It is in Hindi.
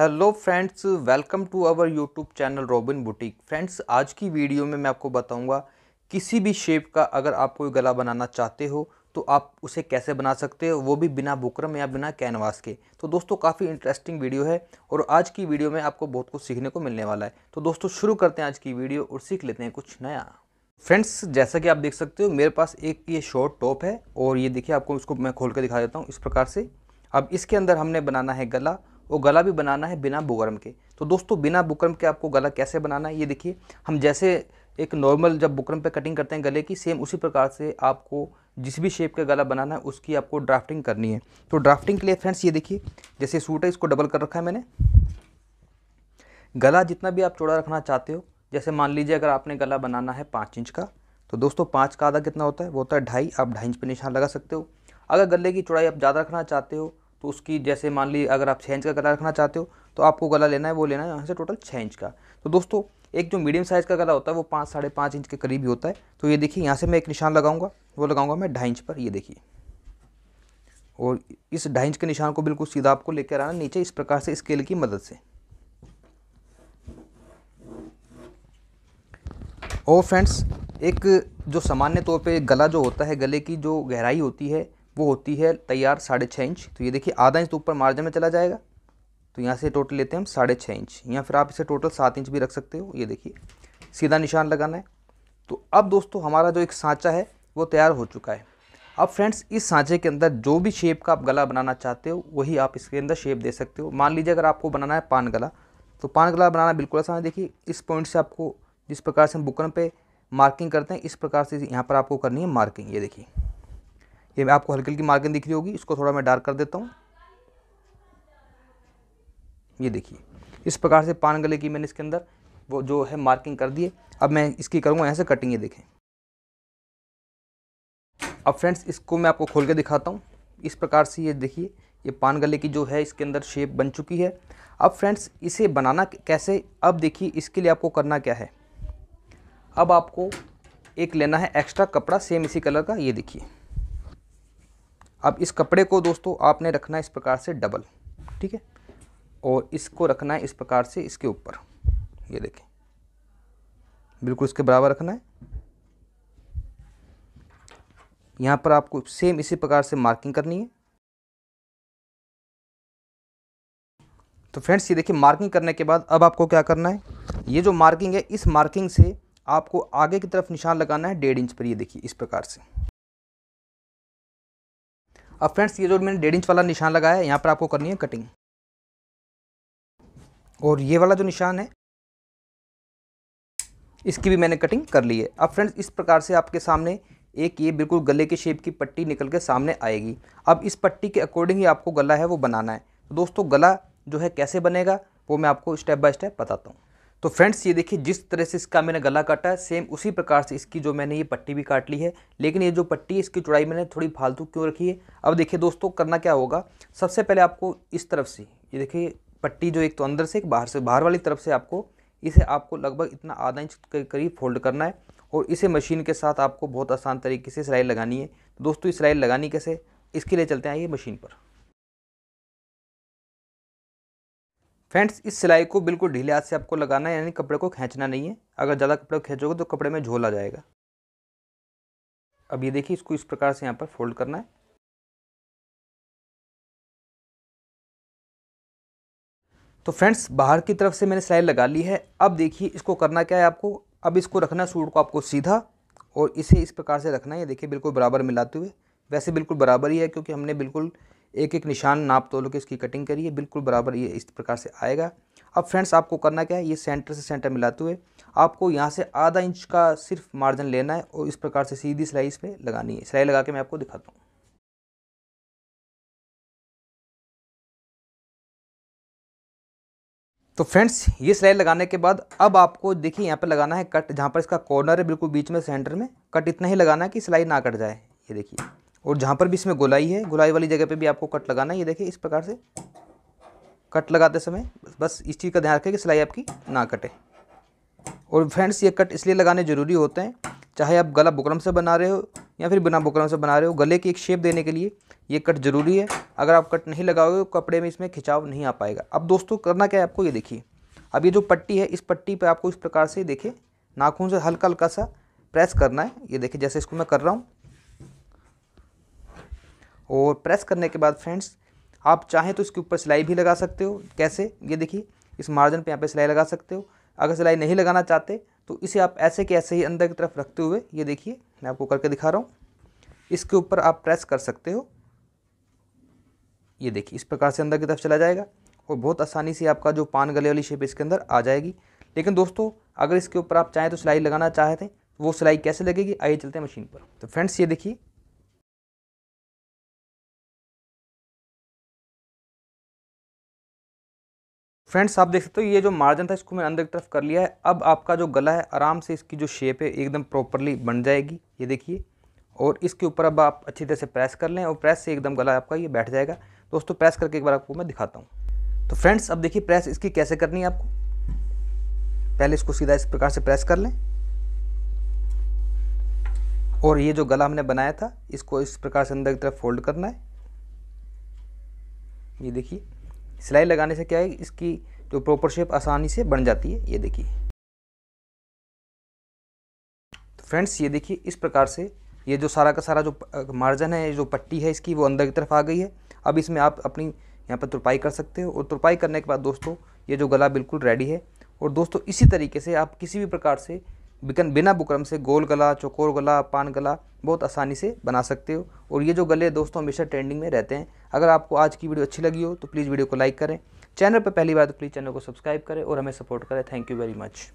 hello friends welcome to our YouTube channel Robin boutique friends आज की वीडियो में मैं आपको बताऊंगा किसी भी शेप का अगर आप कोई गला बनाना चाहते हो तो आप उसे कैसे बना सकते हो वो भी बिना बुकरम या बिना कैनवास के तो दोस्तों काफ़ी इंटरेस्टिंग वीडियो है और आज की वीडियो में आपको बहुत कुछ सीखने को मिलने वाला है तो दोस्तों शुरू करते हैं आज की वीडियो और सीख लेते हैं कुछ नया फ्रेंड्स जैसा कि आप देख सकते हो मेरे पास एक ये शॉर्ट टॉप है और ये देखिए आपको इसको मैं खोल कर दिखा देता हूँ इस प्रकार से अब इसके अंदर हमने बनाना है गला और गला भी बनाना है बिना बुकरम के तो दोस्तों बिना बुकरम के आपको गला कैसे बनाना है ये देखिए हम जैसे एक नॉर्मल जब बुकरम पे कटिंग करते हैं गले की सेम उसी प्रकार से आपको जिस भी शेप का गला बनाना है उसकी आपको ड्राफ्टिंग करनी है तो ड्राफ्टिंग के लिए फ्रेंड्स ये देखिए जैसे सूट है इसको डबल कर रखा है मैंने गला जितना भी आप चौड़ा रखना चाहते हो जैसे मान लीजिए अगर आपने गला बनाना है पाँच इंच का तो दोस्तों पाँच का आधा कितना होता है वो होता है ढाई आप ढाई इंच पर निशान लगा सकते हो अगर गले की चौड़ाई आप ज़्यादा रखना चाहते हो तो उसकी जैसे मान ली अगर आप छः इंच का गला रखना चाहते हो तो आपको गला लेना है वो लेना है यहाँ से टोटल छः इंच का तो दोस्तों एक जो मीडियम साइज़ का गला होता है वो पाँच साढ़े पाँच इंच के करीब ही होता है तो ये देखिए यहाँ से मैं एक निशान लगाऊंगा वो लगाऊंगा मैं ढाई इंच पर ये देखिए और इस ढाई इंच के निशान को बिल्कुल सीधा आपको लेकर आना नीचे इस प्रकार से स्केल की मदद से और फ्रेंड्स एक जो सामान्य तौर पर गला जो होता है गले की जो गहराई होती है वो होती है तैयार साढ़े छः इंच तो ये देखिए आधा इंच तो ऊपर मार्जिन में चला जाएगा तो यहाँ से टोटल लेते हैं हम साढ़े छः इंच या फिर आप इसे टोटल सात इंच भी रख सकते हो ये देखिए सीधा निशान लगाना है तो अब दोस्तों हमारा जो एक सांचा है वो तैयार हो चुका है अब फ्रेंड्स इस सांचे के अंदर जो भी शेप का आप गला बनाना चाहते हो वही आप इसके अंदर शेप दे सकते हो मान लीजिए अगर आपको बनाना है पान गला तो पान गला बनाना बिल्कुल आसान है देखिए इस पॉइंट से आपको जिस प्रकार से हम बुकन पे मार्किंग करते हैं इस प्रकार से यहाँ पर आपको करनी है मार्किंग ये देखिए ये मैं आपको हल्की हल्की मार्किंग दिख रही होगी इसको थोड़ा मैं डार्क कर देता हूँ ये देखिए इस प्रकार से पान गले की मैंने इसके अंदर वो जो है मार्किंग कर दिए अब मैं इसकी करूँगा यहाँ से कटिंग ये देखें अब फ्रेंड्स इसको मैं आपको खोल के दिखाता हूँ इस प्रकार से ये देखिए ये पान गले की जो है इसके अंदर शेप बन चुकी है अब फ्रेंड्स इसे बनाना कैसे अब देखिए इसके लिए आपको करना क्या है अब आपको एक लेना है एक्स्ट्रा कपड़ा सेम इसी कलर का ये देखिए अब इस कपड़े को दोस्तों आपने रखना है इस प्रकार से डबल ठीक है और इसको रखना है इस प्रकार से इसके ऊपर ये देखें बिल्कुल इसके बराबर रखना है यहाँ पर आपको सेम इसी प्रकार से मार्किंग करनी है तो फ्रेंड्स ये देखिए मार्किंग करने के बाद अब आपको क्या करना है ये जो मार्किंग है इस मार्किंग से आपको आगे की तरफ निशान लगाना है डेढ़ इंच पर ये देखिए इस प्रकार से अब फ्रेंड्स ये जो मैंने डेढ़ इंच वाला निशान लगाया है यहाँ पर आपको करनी है कटिंग और ये वाला जो निशान है इसकी भी मैंने कटिंग कर ली है अब फ्रेंड्स इस प्रकार से आपके सामने एक ये बिल्कुल गले के शेप की पट्टी निकल के सामने आएगी अब इस पट्टी के अकॉर्डिंग ही आपको गला है वो बनाना है तो दोस्तों गला जो है कैसे बनेगा वो मैं आपको स्टेप बाय स्टेप बताता हूँ तो फ्रेंड्स ये देखिए जिस तरह से इसका मैंने गला काटा है सेम उसी प्रकार से इसकी जो मैंने ये पट्टी भी काट ली है लेकिन ये जो पट्टी है इसकी चौड़ाई मैंने थोड़ी फालतू क्यों रखी है अब देखिए दोस्तों करना क्या होगा सबसे पहले आपको इस तरफ से ये देखिए पट्टी जो एक तो अंदर से एक बाहर से बाहर वाली तरफ से आपको इसे आपको लगभग इतना आधा इंच के करीब फोल्ड करना है और इसे मशीन के साथ आपको बहुत आसान तरीके से सिलाई लगानी है दोस्तों ये सिलाई लगानी कैसे इसके लिए चलते हैं ये मशीन पर फ्रेंड्स इस सिलाई को बिल्कुल ढीले हाथ से आपको लगाना है यानी कपड़े को खींचना नहीं है अगर ज़्यादा कपड़े को खींचोगे तो कपड़े में झोल आ जाएगा अब ये देखिए इसको इस प्रकार से यहाँ पर फोल्ड करना है तो फ्रेंड्स बाहर की तरफ से मैंने सिलाई लगा ली है अब देखिए इसको करना क्या है आपको अब इसको रखना है सूट को आपको सीधा और इसे इस प्रकार से रखना है ये देखिए बिल्कुल बराबर मिलाते हुए वैसे बिल्कुल बराबर ही है क्योंकि हमने बिल्कुल एक एक निशान नाप तोल के इसकी कटिंग करिए बिल्कुल बराबर ये इस प्रकार से आएगा अब फ्रेंड्स आपको करना क्या है ये सेंटर से सेंटर मिलाते हुए आपको यहाँ से आधा इंच का सिर्फ मार्जिन लेना है और इस प्रकार से सीधी सिलाई इस पर लगानी है सिलाई लगा के मैं आपको दिखाता हूँ तो फ्रेंड्स ये सिलाई लगाने के बाद अब आपको देखिए यहाँ पर लगाना है कट जहाँ पर इसका कॉर्नर है बिल्कुल बीच में सेंटर में कट इतना ही लगाना है कि सिलाई ना कट जाए ये देखिए और जहाँ पर भी इसमें गोलाई है गोलाई वाली जगह पे भी आपको कट लगाना है ये देखिए इस प्रकार से कट लगाते समय बस इस चीज़ का ध्यान रखें कि सिलाई आपकी ना कटे और फ्रेंड्स ये कट इसलिए लगाने ज़रूरी होते हैं चाहे आप गला बुकरम से बना रहे हो या फिर बिना बुकरम से बना रहे हो गले की एक शेप देने के लिए ये कट ज़रूरी है अगर आप कट नहीं लगाओगे तो कपड़े में इसमें खिंचाव नहीं आ पाएगा अब दोस्तों करना क्या है आपको ये देखिए अब ये जो पट्टी है इस पट्टी पर आपको इस प्रकार से देखें नाखून से हल्का हल्का सा प्रेस करना है ये देखिए जैसे इसको मैं कर रहा हूँ और प्रेस करने के बाद फ्रेंड्स आप चाहें तो इसके ऊपर सिलाई भी लगा सकते हो कैसे ये देखिए इस मार्जिन पे यहाँ पे सिलाई लगा सकते हो अगर सिलाई नहीं लगाना चाहते तो इसे आप ऐसे के ऐसे ही अंदर की तरफ रखते हुए ये देखिए मैं आपको करके दिखा रहा हूँ इसके ऊपर आप प्रेस कर सकते हो ये देखिए इस प्रकार से अंदर की तरफ चला जाएगा और बहुत आसानी से आपका जो पान गले वाली शेप इसके अंदर आ जाएगी लेकिन दोस्तों अगर इसके ऊपर आप चाहें तो सिलाई लगाना चाहते हैं तो वो सिलाई कैसे लगेगी आइए चलते हैं मशीन पर तो फ्रेंड्स ये देखिए फ्रेंड्स आप देख सकते हो ये जो मार्जिन था इसको मैंने अंदर की तरफ कर लिया है अब आपका जो गला है आराम से इसकी जो शेप है एकदम प्रॉपरली बन जाएगी ये देखिए और इसके ऊपर अब आप अच्छी तरह से प्रेस कर लें और प्रेस से एकदम गला आपका ये बैठ जाएगा दोस्तों प्रेस करके एक बार आपको मैं दिखाता हूँ तो फ्रेंड्स अब देखिए प्रेस इसकी कैसे करनी है आपको पहले इसको सीधा इस प्रकार से प्रेस कर लें और ये जो गला हमने बनाया था इसको इस प्रकार से अंदर की तरफ फोल्ड करना है ये देखिए सिलाई लगाने से क्या है इसकी जो प्रॉपर शेप आसानी से बन जाती है ये देखिए तो फ्रेंड्स ये देखिए इस प्रकार से ये जो सारा का सारा जो मार्जन है जो पट्टी है इसकी वो अंदर की तरफ आ गई है अब इसमें आप अपनी यहाँ पर तुरपाई कर सकते हो और तुरपाई करने के बाद दोस्तों ये जो गला बिल्कुल रेडी है और दोस्तों इसी तरीके से आप किसी भी प्रकार से बिकन बिना बुकरम से गोल गला चौकोर गला पान गला बहुत आसानी से बना सकते हो और ये जो गले दोस्तों हमेशा ट्रेंडिंग में रहते हैं अगर आपको आज की वीडियो अच्छी लगी हो तो प्लीज़ वीडियो को लाइक करें चैनल पर पहली बार तो प्लीज़ चैनल को सब्सक्राइब करें और हमें सपोर्ट करें थैंक यू वेरी मच